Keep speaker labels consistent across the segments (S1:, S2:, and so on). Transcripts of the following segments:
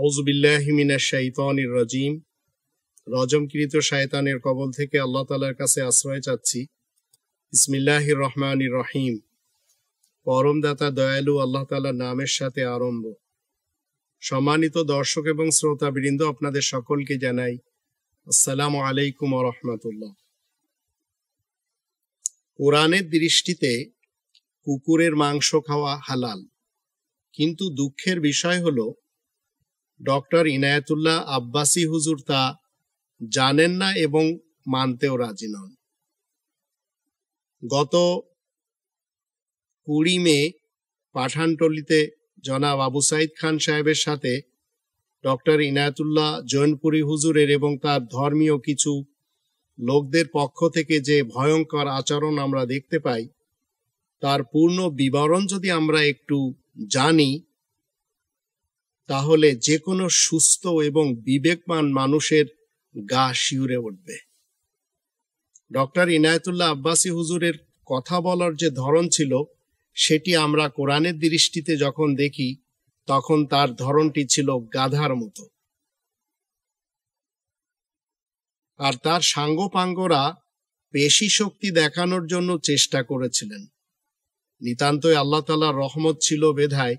S1: শাইতানির রাজিম রজমকৃত শায়তানের কবল থেকে আল্লাহ তালার কাছে আশ্রয় চাচ্ছি ইসমিল্লাহির রহমান রহিম পরমদাতা দয়ালু আল্লাহ তালার নামের সাথে আরম্ভ সম্মানিত দর্শক এবং শ্রোতাবৃন্দ আপনাদের সকলকে জানাই আসসালামু আলাইকুম রহমতুল্লাহ কোরআনের দৃষ্টিতে কুকুরের মাংস খাওয়া হালাল কিন্তু দুঃখের বিষয় হলো ডক্টর ইনায়াতুল্লাহ আব্বাসি হুজুর তা জানেন না এবং মানতেও রাজি নন গত কুড়ি মে পাঠানটলিতে জনাব আবু সাইদ খান সাহেবের সাথে ডক্টর ইনায়াতুল্লাহ জৈনপুরী হুজুরের এবং তার ধর্মীয় কিছু লোকদের পক্ষ থেকে যে ভয়ঙ্কর আচরণ আমরা দেখতে পাই তার পূর্ণ বিবরণ যদি আমরা একটু জানি তাহলে যে কোনো সুস্থ এবং বিবেকবান মানুষের গা শিউরে উঠবে ডক্টর ইনায়তুল্লাহ আব্বাসী হুজুরের কথা বলার যে ধরন ছিল সেটি আমরা কোরআনের দৃষ্টিতে যখন দেখি তখন তার ধরনটি ছিল গাধার মতো আর তার সাঙ্গপাঙ্গরা পেশি শক্তি দেখানোর জন্য চেষ্টা করেছিলেন নিতান্তই আল্লাহ তালার রহমত ছিল বেধায়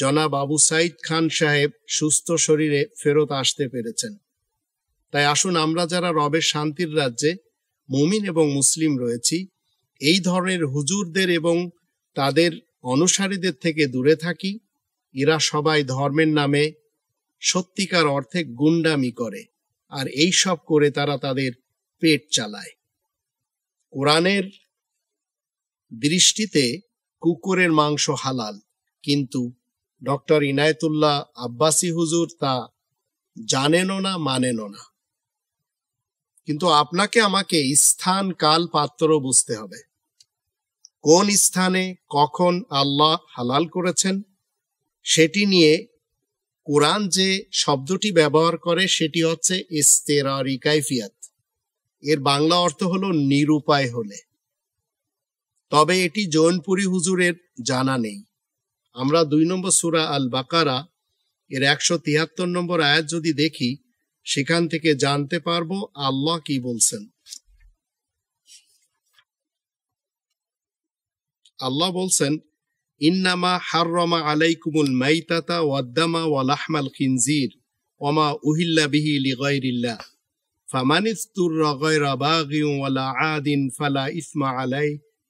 S1: জনাব আবু সাইদ খান সাহেব সুস্থ শরীরে ফেরত আসতে পেরেছেন তাই আসুন আমরা যারা রবের শান্তির রাজ্যে মুমিন এবং মুসলিম রয়েছি এই ধরনের হুজুরদের এবং তাদের অনুসারীদের থেকে দূরে থাকি এরা সবাই ধর্মের নামে সত্যিকার অর্থে গুন্ডামি করে আর এই সব করে তারা তাদের পেট চালায় কোরআনের দৃষ্টিতে কুকুরের মাংস হালাল কিন্তু ডক্টর ইনায়তুল্লাহ আব্বাসি হুজুর তা জানেনও না মানেনও না কিন্তু আপনাকে আমাকে স্থান কাল পাত্র বুঝতে হবে কোন স্থানে কখন আল্লাহ হালাল করেছেন সেটি নিয়ে কোরআন যে শব্দটি ব্যবহার করে সেটি হচ্ছে ইস্তেরারি কাইফিয়াত এর বাংলা অর্থ হলো নিরুপায় হলে তবে এটি জৈনপুরী হুজুরের জানা নেই আমরা দুই নম্বর সুরা আল বাকারা এর একশো তিয়াত্তর নম্বর আয়াত যদি দেখি সেখান থেকে জানতে পারবো আল্লাহ কি বলছেন আল্লাহ বলছেন ইন্নামা হাররমা আলাইকুমুল মাইতাতা ওয়াদ্দামা ওয়ালাহমাল খিনজির ওমা উহিল্লা বিহি লিগাইরিল্লাহ ফামান ইস্তুররা বাগিউ ওয়ালা আদিন ফালা ইসমা আলাই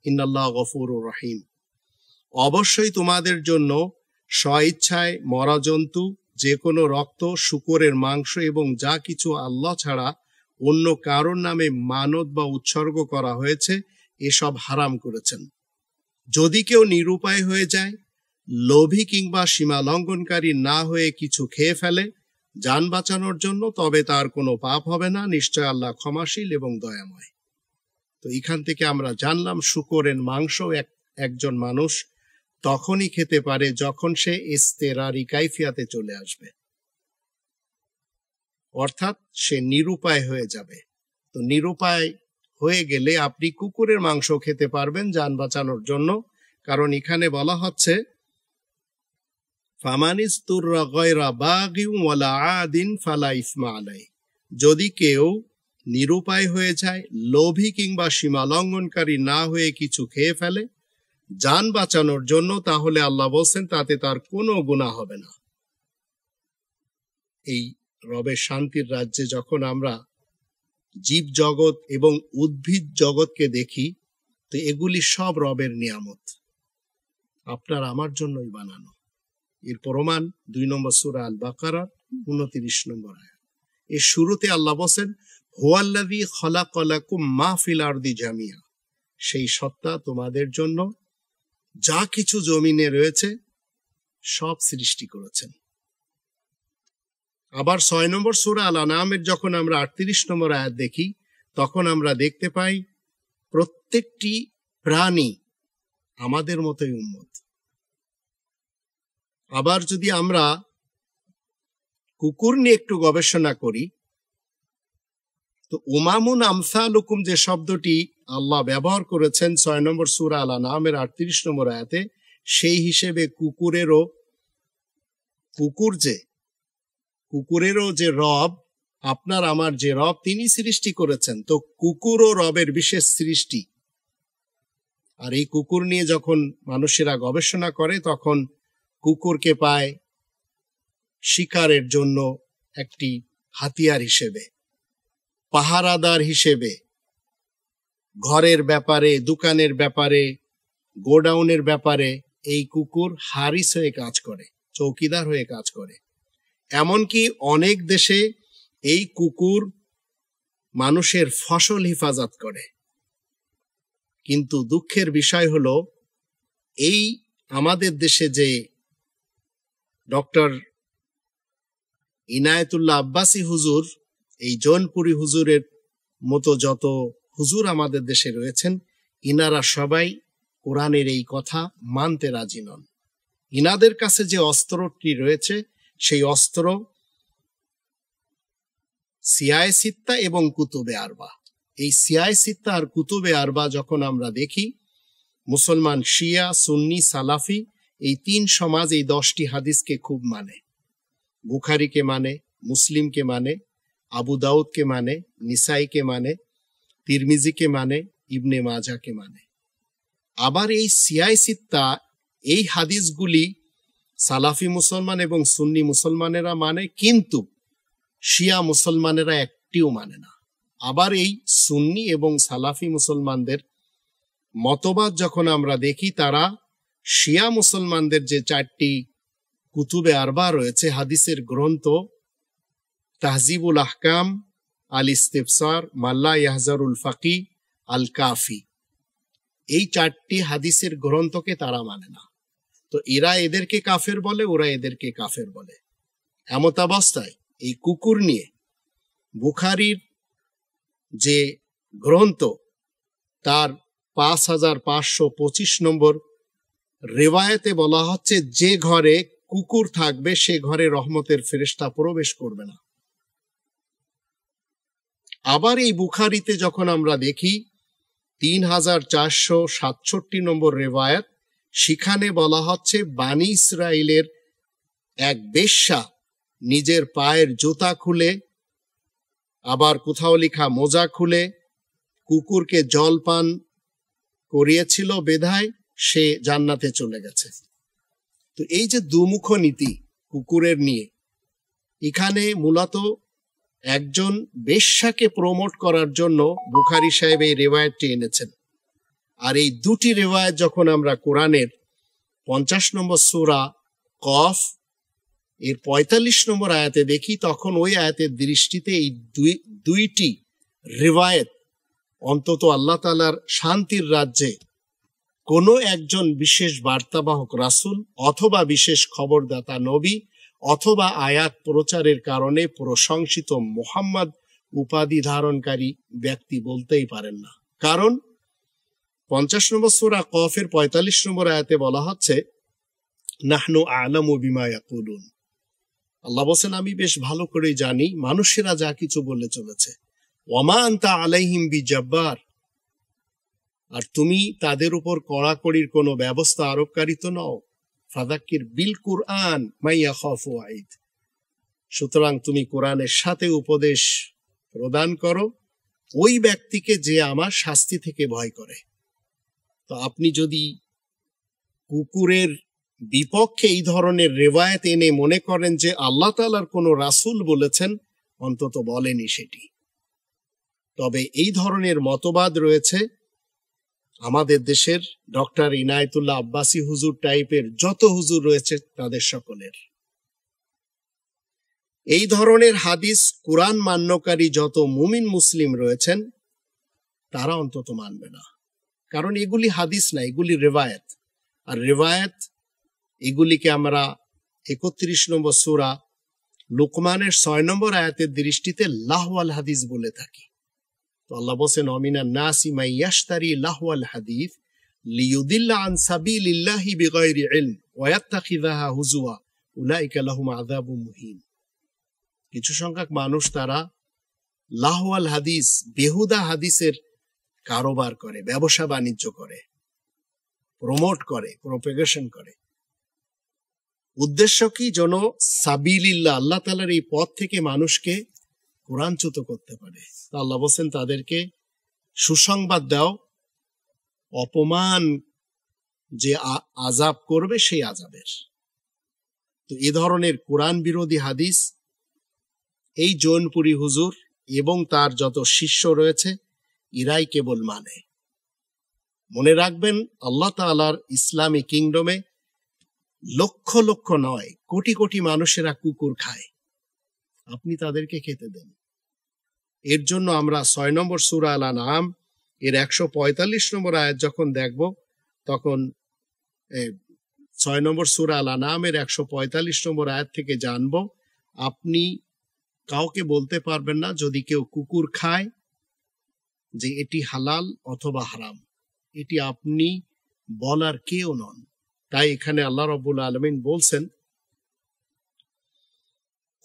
S1: ইন্নাল্লাহ গফুরুর রহিম অবশ্যই তোমাদের জন্য স্বইচ্ছায় মরা জন্তু যে কোনো রক্ত শুকরের মাংস এবং যা কিছু আল্লাহ ছাড়া অন্য কারোর নামে মানত বা উৎসর্গ করা হয়েছে এসব হারাম করেছেন যদি কেউ নিরুপায় হয়ে যায় লোভী কিংবা সীমা লঙ্ঘনকারী না হয়ে কিছু খেয়ে ফেলে যান বাঁচানোর জন্য তবে তার কোনো পাপ হবে না নিশ্চয় আল্লাহ ক্ষমাশীল এবং দয়াময় তো এখান থেকে আমরা জানলাম শুকরের মাংস এক একজন মানুষ তখনই খেতে পারে যখন সে ইস্তেরারি কাইফিয়াতে চলে আসবে অর্থাৎ সে নিরুপায় হয়ে যাবে তো নিরুপায় হয়ে গেলে আপনি কুকুরের মাংস খেতে পারবেন যান বাঁচানোর জন্য কারণ এখানে বলা হচ্ছে যদি কেউ নিরুপায় হয়ে যায় লোভী কিংবা লঙ্ঘনকারী না হয়ে কিছু খেয়ে ফেলে যান বাঁচানোর জন্য তাহলে আল্লাহ বলছেন তাতে তার কোনো গুণা হবে না এই রবে শান্তির রাজ্যে যখন আমরা জীব জগৎ এবং উদ্ভিদ জগৎকে দেখি তো এগুলি সব রবের নিয়ামত আপনার আমার জন্যই বানানো এর প্রমাণ দুই নম্বর সুরা আল বাকার উনত্রিশ নম্বর আয়াত এর শুরুতে আল্লাহ বলছেন হোয়াল্লাদি খলা কলাকুম মা ফিলার দি জামিয়া সেই সত্তা তোমাদের জন্য যা কিছু জমিনে রয়েছে সব সৃষ্টি করেছেন আবার ছয় নম্বর সুরা আল আনামের যখন আমরা আটত্রিশ নম্বর আয়াত দেখি তখন আমরা দেখতে পাই প্রত্যেকটি প্রাণী আমাদের মতোই উন্মত আবার যদি আমরা কুকুর নিয়ে একটু গবেষণা করি তো উমামুন লুকুম যে শব্দটি আল্লাহ ব্যবহার করেছেন ছয় নম্বর সুরা আলা নামের আটত্রিশ নম্বর আয়াতে সেই হিসেবে কুকুরেরও কুকুর যে কুকুরেরও যে রব আপনার আমার যে রব তিনি সৃষ্টি করেছেন তো কুকুর ও রবের বিশেষ সৃষ্টি আর এই কুকুর নিয়ে যখন মানুষেরা গবেষণা করে তখন কুকুরকে পায় শিকারের জন্য একটি হাতিয়ার হিসেবে পাহারাদার হিসেবে ঘরের ব্যাপারে দোকানের ব্যাপারে গোডাউনের ব্যাপারে এই কুকুর হারিস হয়ে কাজ করে চৌকিদার হয়ে কাজ করে এমনকি অনেক দেশে এই কুকুর মানুষের ফসল হেফাজত করে কিন্তু দুঃখের বিষয় হলো এই আমাদের দেশে যে ডক্টর ইনায়তুল্লাহ আব্বাসী হুজুর এই জৈনপুরী হুজুরের মতো যত হুজুর আমাদের দেশে রয়েছেন ইনারা সবাই কোরআনের এই কথা মানতে রাজি নন ইনাদের কাছে যে অস্ত্রটি রয়েছে সেই অস্ত্র সিয়ায় সিত্তা এবং কুতুবে আরবা এই সিয়ায় সিত্তা আর কুতুবে আরবা যখন আমরা দেখি মুসলমান শিয়া সুন্নি সালাফি এই তিন সমাজ এই দশটি হাদিসকে খুব মানে বুখারিকে মানে মুসলিমকে মানে আবু দাউদ মানে माने নিসাই মানে, তিরমিজিকে মানে তিরমিজি ইবনে মাজা মানে আবার এই সিয়াই সিত্তা এই হাদিসগুলি সালাফি মুসলমান এবং সুন্নি মুসলমানেরা মানে কিন্তু শিয়া মুসলমানেরা একটিও মানে না আবার এই সুন্নি এবং সালাফি মুসলমানদের মতবাদ যখন আমরা দেখি তারা শিয়া মুসলমানদের যে চারটি কুতুবে আরবা রয়েছে হাদিসের গ্রন্থ তাহজিবুল আহকাম আল ইস্তেফসার মাল্লা ইয়াহজারুল ফাকি আল কাফি এই চারটি হাদিসের গ্রন্থকে তারা মানে না তো এরা এদেরকে কাফের বলে ওরা এদেরকে কাফের বলে এমতাবস্থায় এই কুকুর নিয়ে বুখারির যে গ্রন্থ তার পাঁচ হাজার পাঁচশো পঁচিশ নম্বর রেওয়ায়তে বলা হচ্ছে যে ঘরে কুকুর থাকবে সে ঘরে রহমতের ফেরিস্তা প্রবেশ করবে না আবার এই বুখারিতে যখন আমরা দেখি তিন হাজার চারশো সাতষট্টি নম্বর রেবায়াত সেখানে বলা হচ্ছে বানি ইসরায়েলের এক বেশ্যা নিজের পায়ের জুতা খুলে আবার কোথাও লেখা মোজা খুলে কুকুরকে জল পান করিয়েছিল বেধায় সে জান্নাতে চলে গেছে তো এই যে দুমুখ নীতি কুকুরের নিয়ে এখানে মূলত একজন বেশ্যাকে প্রমোট করার জন্য বুখারি সাহেব এই রেওয়ায়তটি এনেছেন আর এই দুটি রেওয়ায়ত যখন আমরা কোরআনের পঞ্চাশ নম্বর সুরা কফ এর পঁয়তাল্লিশ নম্বর আয়াতে দেখি তখন ওই আয়াতের দৃষ্টিতে এই দুই দুইটি রেওয়ায়ত অন্তত আল্লাহ তালার শান্তির রাজ্যে কোনো একজন বিশেষ বার্তাবাহক রাসুল অথবা বিশেষ খবরদাতা নবী অথবা আয়াত প্রচারের কারণে প্রশংসিত মোহাম্মদ উপাধি ধারণকারী ব্যক্তি বলতেই পারেন না কারণ পঞ্চাশ নম্বর সুরা কফের পঁয়তাল্লিশ নম্বর আয়াতে বলা হচ্ছে নাহনু ও বিমায়া করুন আল্লাহ বসেন আমি বেশ ভালো করে জানি মানুষেরা যা কিছু বলে চলেছে অমান তা আলাইহিম বি জব্বার আর তুমি তাদের উপর কড়াকড়ির কোনো ব্যবস্থা আরোপকারিত নও ফাদাক্কির বিল কুরআন মাইয়া খফ ওয়াইদ সুতরাং তুমি কোরআনের সাথে উপদেশ প্রদান করো ওই ব্যক্তিকে যে আমার শাস্তি থেকে ভয় করে তো আপনি যদি কুকুরের বিপক্ষে এই ধরনের রেওয়ায়ত এনে মনে করেন যে আল্লাহ তালার কোনো রাসুল বলেছেন অন্তত বলেনি সেটি তবে এই ধরনের মতবাদ রয়েছে আমাদের দেশের ডক্টর ইনায়তুল্লাহ আব্বাসী হুজুর টাইপের যত হুজুর রয়েছে তাদের সকলের এই ধরনের হাদিস কোরআন মান্যকারী যত মুমিন মুসলিম রয়েছেন তারা অন্তত মানবে না কারণ এগুলি হাদিস না এগুলি রেবায়ত আর রেবায়ত এগুলিকে আমরা একত্রিশ নম্বর সুরা লুকমানের ছয় নম্বর আয়াতের দৃষ্টিতে লাহওয়াল হাদিস বলে থাকি তো আল্লাহ বলছেন অমিনা নাসি মাই ইয়াশতারি লাহওয়াল হাদিফ লিউদিল্লা আন সাবিলিল্লাহি বিগাইরি ইলম ওয়া ইয়াত্তাখিযাহা হুজুয়া উলাইকা লাহুম আযাবুম মুহিন কিছু সংখ্যক মানুষ তারা লাহওয়াল হাদিস বেহুদা হাদিসের কারোবার করে ব্যবসা বাণিজ্য করে প্রমোট করে প্রপেগেশন করে উদ্দেশ্য কি যেন সাবিলিল্লা আল্লাহ তালার এই পথ থেকে মানুষকে কোরআনচ্যুত করতে পারে আল্লাহ বলছেন তাদেরকে সুসংবাদ দাও অপমান যে আজাব করবে সেই আজাবের তো এ ধরনের কোরআন বিরোধী হাদিস এই জৈনপুরী হুজুর এবং তার যত শিষ্য রয়েছে ইরাই কেবল মানে মনে রাখবেন আল্লাহ তালার ইসলামী কিংডমে লক্ষ লক্ষ নয় কোটি কোটি মানুষেরা কুকুর খায় আপনি তাদেরকে খেতে দেন এর জন্য আমরা ছয় নম্বর সুরা আলা নাম এর একশো পঁয়তাল্লিশ নম্বর আয়াত যখন দেখব তখন ছয় নম্বর সুরা নাম এর একশো পঁয়তাল্লিশ নম্বর আয়াত থেকে জানব আপনি কাউকে বলতে পারবেন না যদি কেউ কুকুর খায় যে এটি হালাল অথবা হারাম এটি আপনি বলার কেউ নন তাই এখানে আল্লাহ রবুল আলমিন বলছেন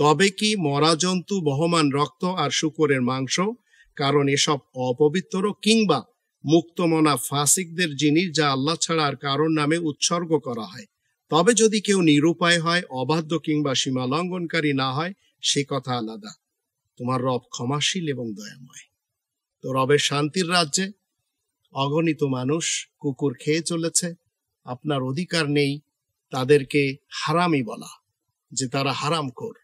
S1: তবে কি মরা জন্তু বহমান রক্ত আর শুকুরের মাংস কারণ এসব অপবিত্র কিংবা মুক্তমনা ফাসিকদের জিনিস যা আল্লাহ ছাড়া আর নামে উৎসর্গ করা হয় তবে যদি কেউ নিরুপায় হয় অবাধ্য কিংবা সীমা লঙ্ঘনকারী না হয় সে কথা আলাদা তোমার রব ক্ষমাশীল এবং দয়াময় তো রবের শান্তির রাজ্যে অগণিত মানুষ কুকুর খেয়ে চলেছে আপনার অধিকার নেই তাদেরকে হারামি বলা যে তারা হারাম কর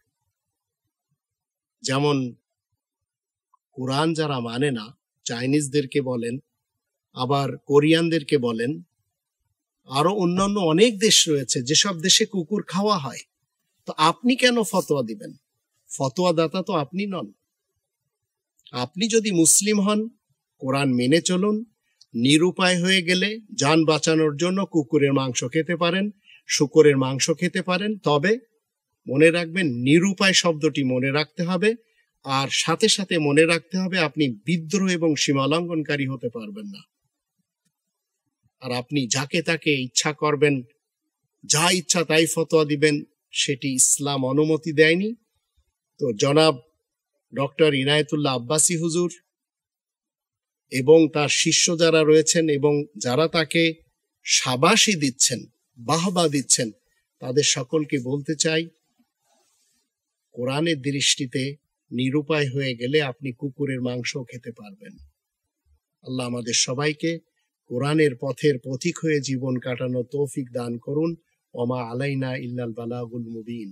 S1: যেমন কোরআন যারা মানে না চাইনিজদেরকে বলেন আবার কোরিয়ানদেরকে বলেন আরো অন্যান্য অনেক দেশ রয়েছে যেসব দেশে কুকুর খাওয়া হয় তো আপনি কেন ফতোয়া দিবেন ফতোয়া দাতা তো আপনি নন আপনি যদি মুসলিম হন কোরআন মেনে চলুন নিরুপায় হয়ে গেলে যান বাঁচানোর জন্য কুকুরের মাংস খেতে পারেন শুকুরের মাংস খেতে পারেন তবে মনে রাখবেন নিরুপায় শব্দটি মনে রাখতে হবে আর সাথে সাথে মনে রাখতে হবে আপনি বিদ্রোহ এবং সীমালঙ্ঘনকারী হতে পারবেন না আর আপনি যাকে তাকে ইচ্ছা করবেন যা ইচ্ছা তাই ফতোয়া দিবেন সেটি ইসলাম অনুমতি দেয়নি তো জনাব ডক্টর ইনায়তুল্লাহ আব্বাসী হুজুর এবং তার শিষ্য যারা রয়েছেন এবং যারা তাকে সাবাসী দিচ্ছেন বাহবা দিচ্ছেন তাদের সকলকে বলতে চাই কোরআনের দৃষ্টিতে নিরুপায় হয়ে গেলে আপনি কুকুরের মাংস খেতে পারবেন আল্লাহ আমাদের সবাইকে কোরআনের পথের পথিক হয়ে জীবন কাটানো তৌফিক দান করুন ওমা আলাইনা ইল্লাল বালাগুল মুবিন